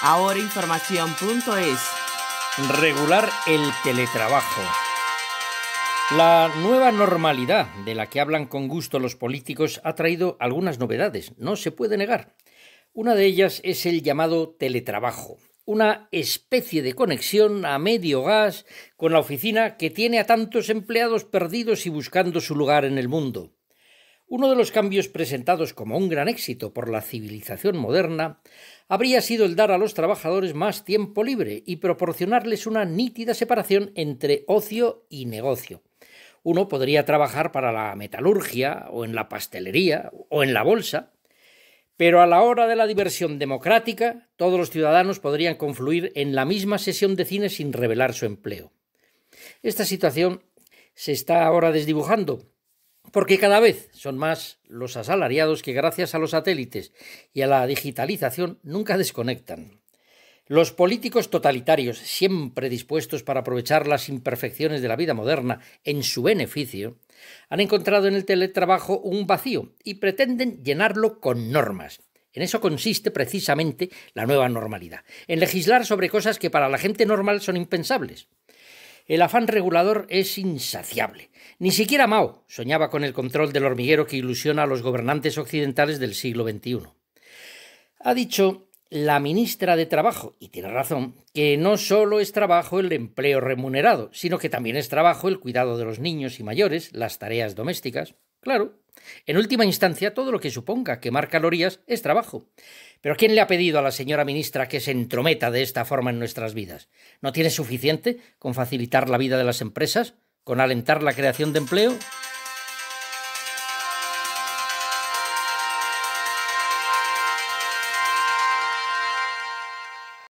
Ahorainformación.es Regular el teletrabajo. La nueva normalidad de la que hablan con gusto los políticos ha traído algunas novedades, no se puede negar. Una de ellas es el llamado teletrabajo, una especie de conexión a medio gas con la oficina que tiene a tantos empleados perdidos y buscando su lugar en el mundo. Uno de los cambios presentados como un gran éxito por la civilización moderna habría sido el dar a los trabajadores más tiempo libre y proporcionarles una nítida separación entre ocio y negocio. Uno podría trabajar para la metalurgia o en la pastelería o en la bolsa, pero a la hora de la diversión democrática todos los ciudadanos podrían confluir en la misma sesión de cine sin revelar su empleo. Esta situación se está ahora desdibujando porque cada vez son más los asalariados que gracias a los satélites y a la digitalización nunca desconectan. Los políticos totalitarios, siempre dispuestos para aprovechar las imperfecciones de la vida moderna en su beneficio, han encontrado en el teletrabajo un vacío y pretenden llenarlo con normas. En eso consiste precisamente la nueva normalidad, en legislar sobre cosas que para la gente normal son impensables. El afán regulador es insaciable. Ni siquiera Mao soñaba con el control del hormiguero que ilusiona a los gobernantes occidentales del siglo XXI. Ha dicho la ministra de Trabajo, y tiene razón, que no solo es trabajo el empleo remunerado, sino que también es trabajo el cuidado de los niños y mayores, las tareas domésticas. Claro, en última instancia, todo lo que suponga quemar calorías es trabajo. Pero ¿quién le ha pedido a la señora ministra que se entrometa de esta forma en nuestras vidas? ¿No tiene suficiente con facilitar la vida de las empresas? ¿Con alentar la creación de empleo?